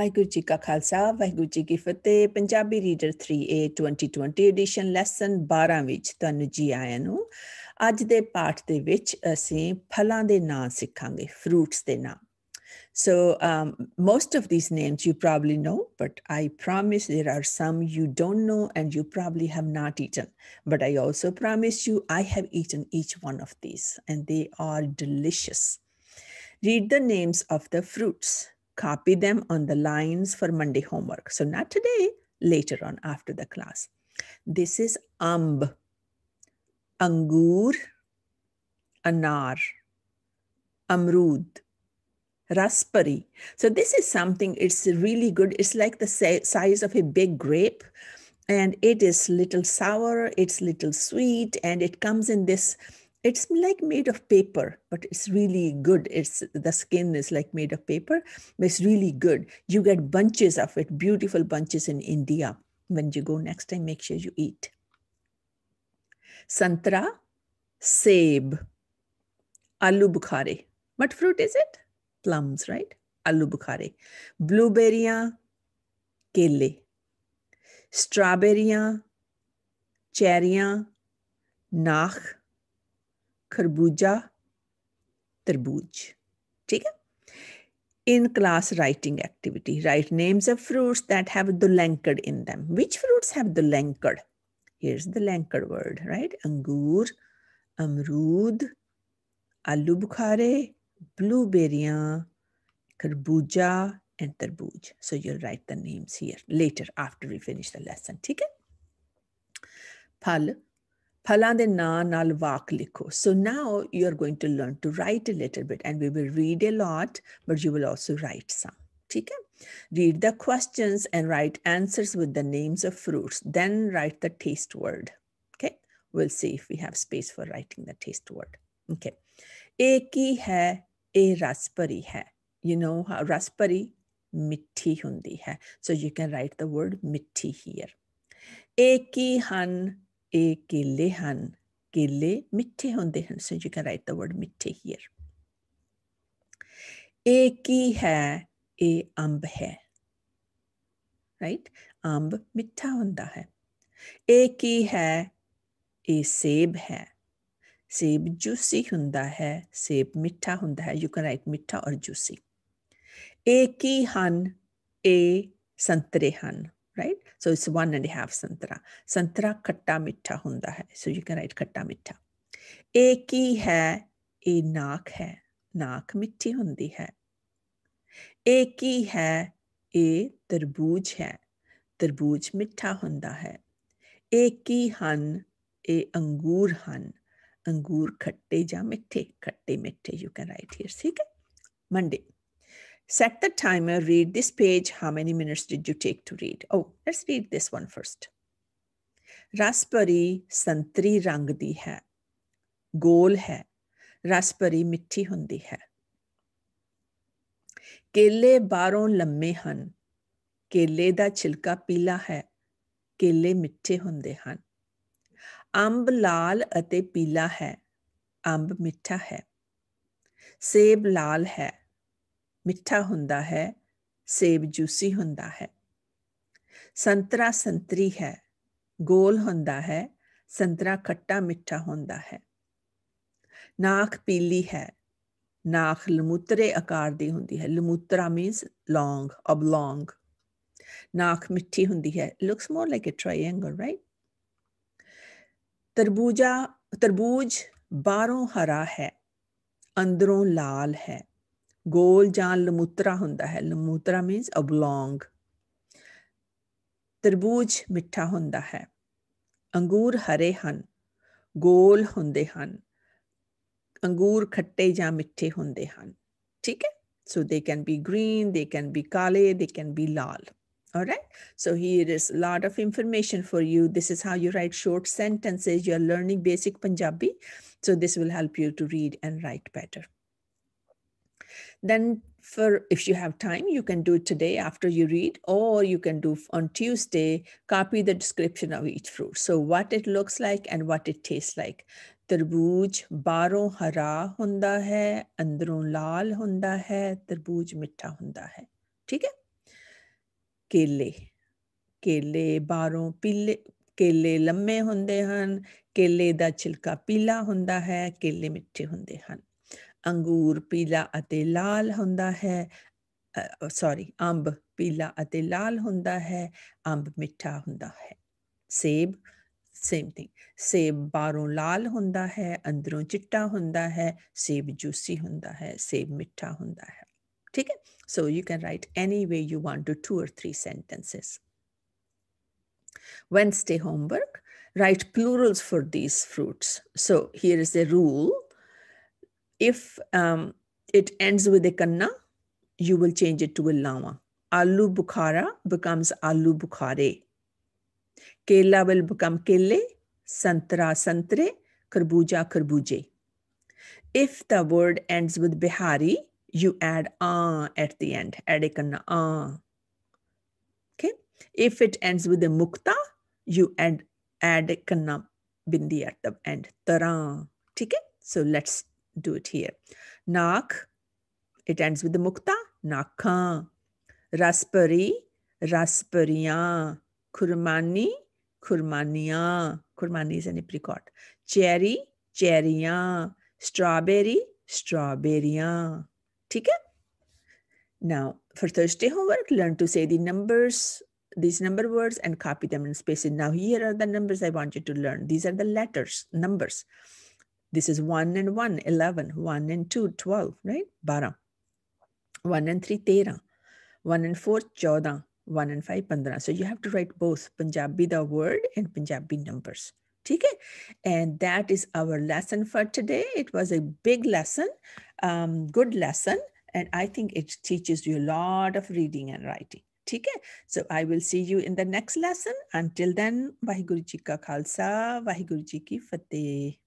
ਵਾਹਿਗੁਰੂ ਜੀ ਕਾ ਖਾਲਸਾ ਵਾਹਿਗੁਰੂ ਜੀ ਕੀ ਫਤਿਹ Punjabi reader 3A 2020 edition lesson 12 ਵਿੱਚ ਤੁਹਾਨੂੰ ਜੀ ਆਇਆਂ ਨੂੰ ਅੱਜ ਦੇ ਪਾਠ ਦੇ ਵਿੱਚ ਅਸੀਂ ਫਲਾਂ ਦੇ ਨਾਂ ਸਿੱਖਾਂਗੇ ਫਰੂਟਸ ਦੇ ਨਾਂ So um, most of these names you probably know, but I promise there are some you don't know and you probably have not eaten. But I also promise you I have eaten each one of these and they are delicious. Read the names of the fruits. Copy them on the lines for Monday homework. So not today, later on after the class. This is amb, angur, anar, amrud, raspberry. So this is something, it's really good. It's like the size of a big grape and it is little sour, it's little sweet, and it comes in this it's like made of paper but it's really good it's the skin is like made of paper but it's really good you get bunches of it beautiful bunches in india when you go next time make sure you eat santra sab aloo bukhare what fruit is it plums right aloo bukhare blueberries kele strawberries cherries nach खरबूजा तरबूज ठीक in class writing activity. Write names of fruits that have the lankard in them. Which fruits have the lankard? Here's the lankard word, right? Angur, amrud, aloo blueberry, blueberryan, karbuja, and tarbuj. So you'll write the names here later after we finish the lesson. Take it? Palande na nal vak So now you're going to learn to write a little bit and we will read a lot, but you will also write some. ठीक है read the questions and write answers with the names of fruits then write the taste word okay will see if we have space for writing the taste word okay एक ही rasberry A रास्परी You know रास्परी मिठी ਹੁੰਦੀ ਹੈ so you can write the word ਮਿੱਠੀ here एक ही ਹਨ ਇਹ ਕੇਲੇ ਹਨ ਕੇਲੇ ਮਿੱਠੇ ਹੁੰਦੇ ਹਨ so you can write the word ਮਿੱਠੇ ਹੇਅਰ ਇਹ ਕੀ ਹੈ ਇਹ ਅੰਬ ਹੈ ਰਾਈਟ ਅੰਬ ਮਿੱਠਾ ਹੁੰਦਾ ਹੈ ਇਹ ਕੀ ਹੈ ਇਹ ਸੇਬ ਹੈ ਸੇਬ ਜੂਸੀ ਹੁੰਦਾ ਹੈ ਸੇਬ ਮਿੱਠਾ ਹੁੰਦਾ ਹੈ ਯੂ ਕੈਨ ਰਾਈਟ ਮਿੱਠਾ ਔਰ ਜੂਸੀ ਇਹ ਕੀ ਹਨ ਇਹ ਸੰਤਰੇ ਹਨ right so it's one and a half santra santra khatta mitha hunda hai so you can write khatta mitha ਇਹ ਕੀ ਹੈ ਇਹ ਨਾਕ ਹੈ ਨਾਕ ਮਿੱਠੀ ਹੁੰਦੀ ਹੈ ਇਹ ਕੀ ਹੈ ਇਹ ਤਰਬੂਜ ਹੈ ਤਰਬੂਜ ਮਿੱਠਾ ਹੁੰਦਾ ਹੈ ਇਹ ਕੀ ਹਨ ਇਹ ਅੰਗੂਰ ਹਨ ਅੰਗੂਰ ਖੱਟੇ ਜਾਂ ਮਿੱਠੇ ਖੱਟੇ ਮਿੱਠੇ ਯੂ ਕੈਨ ਰਾਈਟ ਹੇਅਰ ਠੀਕ ਹੈ Monday Set the timer, read this page. How many minutes did you take to read? Oh, let's read this one first. Raspberry ਸੰਤਰੀ ਰੰਗ ਦੀ ਹੈ ਗੋਲ ਹੈ ਰਾਸਪਰੀ ਮਿੱਠੀ ਹੁੰਦੀ ਹੈ ਕੇਲੇ ਬਾਹਰੋਂ ਲੰਮੇ ਹਨ ਕੇਲੇ ਦਾ ਛਿਲਕਾ ਪੀਲਾ ਹੈ ਕੇਲੇ ਮਿੱਠੇ ਹੁੰਦੇ ਹਨ ਅੰਬ ਲਾਲ ਅਤੇ ਪੀਲਾ ਹੈ ਅੰਬ ਮਿੱਠਾ ਹੈ ਸੇਬ ਲਾਲ ਹੈ ਮਿੱਠਾ ਹੁੰਦਾ ਹੈ ਸੇਬ ਜੂਸੀ ਹੁੰਦਾ ਹੈ ਸੰਤਰਾ ਸੰਤਰੀ ਹੈ ਗੋਲ ਹੁੰਦਾ ਹੈ ਸੰਤਰਾ ਖੱਟਾ ਮਿੱਠਾ ਹੁੰਦਾ ਹੈ ਨਾਖ ਪੀਲੀ ਹੈ ਨਾਖ ਲਮੂਤਰੇ ਆਕਾਰ ਦੀ ਹੁੰਦੀ ਹੈ ਲਮੂਤਰਾ ਮੀਨਸ ਲੌਂਗ ਅਬਲੌਂਗ ਨਾਖ ਮਿੱਠੀ ਹੁੰਦੀ ਹੈ looks more like a triangle right ਤਰਬੂਜਾ ਤਰਬੂਜ ਬਾਹਰੋਂ ਹਰਾ ਹੈ ਅੰਦਰੋਂ ਲਾਲ ਹੈ गोल ਜਾਂ ਲਮੂਤਰਾ ਹੁੰਦਾ ਹੈ ਲਮੂਤਰਾ ਮੀਨਸ ਅਬਲੋਂਗ ਤਰਬੂਜ ਮਿੱਠਾ ਹੁੰਦਾ ਹੈ ਅੰਗੂਰ ਹਰੇ ਹਨ ਗੋਲ ਹੁੰਦੇ ਹਨ ਅੰਗੂਰ ਖੱਟੇ ਜਾਂ ਮਿੱਠੇ ਹੁੰਦੇ ਹਨ ਠੀਕ ਹੈ so they can be green they can be kale they can be lal all right so here is a lot of information for you this is how you write short sentences You are learning basic punjabi so this will help you to read and write better then for if you have time you can do today after you read or you can do on tuesday copy the description of each fruit so what it looks like and what it tastes like ਤਰਬੂਜ ਬਾਹਰੋਂ ਹਰਾ ਹੁੰਦਾ ਹੈ ਅੰਦਰੋਂ ਲਾਲ ਹੁੰਦਾ ਹੈ ਤਰਬੂਜ ਮਿੱਠਾ ਹੁੰਦਾ ਹੈ ਠੀਕ ਹੈ ਕੇਲੇ ਕੇਲੇ ਬਾਹਰੋਂ ਪੀਲੇ ਕੇਲੇ ਲੰਮੇ ਹੁੰਦੇ ਹਨ ਕੇਲੇ ਦਾ ਛਿਲਕਾ ਪੀਲਾ ਹੁੰਦਾ ਹੈ ਕੇਲੇ ਮਿੱਠੇ ਹੁੰਦੇ ਹਨ ਅੰਗੂਰ ਪੀਲਾ ਅਤੇ ਲਾਲ ਹੁੰਦਾ ਹੈ ਸੌਰੀ ਅੰਬ ਪੀਲਾ ਅਤੇ ਲਾਲ ਹੁੰਦਾ ਹੈ ਅੰਬ ਮਿੱਠਾ ਹੁੰਦਾ ਹੈ ਸੇਬ ਸੇਮ ਥਿੰਗ ਸੇਬ ਬਾਹਰੋਂ ਲਾਲ ਹੁੰਦਾ ਹੈ ਅੰਦਰੋਂ ਚਿੱਟਾ ਹੁੰਦਾ ਹੈ ਸੇਬ ਜੂਸੀ ਹੁੰਦਾ ਹੈ ਸੇਬ ਮਿੱਠਾ ਹੁੰਦਾ ਹੈ ਠੀਕ ਹੈ so you can write any way you want to two or three sentences Wednesday homework write plurals for these fruits so here is a rule if um, it ends with a kanna, you will change it to a lama. Alu bukhara becomes alu bukhare. Kela will become kele, santra santre, karbuja karbuje. If the word ends with bihari, you add ah at the end, add a kanna ah. Okay. If it ends with a mukta, you add add a kanna bindi at the end, tara. Okay. So let's do it here. Nak, it ends with the mukta, nakan. Raspari, raspariyan. Kurmani, kurmaniyan. Kurmani is an apricot. Cherry, cherriyan. Strawberry, strawberryan. Okay. now for thursday homework learn to say the numbers these number words and copy them in spaces now here are the numbers i want you to learn these are the letters numbers this is 1 and 1, 11, 1 and 2, 12, right? 12. 1 and 3, 13. 1 and 4, 14. 1 and 5, 15. So you have to write both Punjabi the word and Punjabi numbers. Okay, and that is our lesson for today. It was a big lesson, um, good lesson, and I think it teaches you a lot of reading and writing. okay? So I will see you in the next lesson. Until then, then Waheguru ka khalsa, Khalsa Waheguru ki fateh.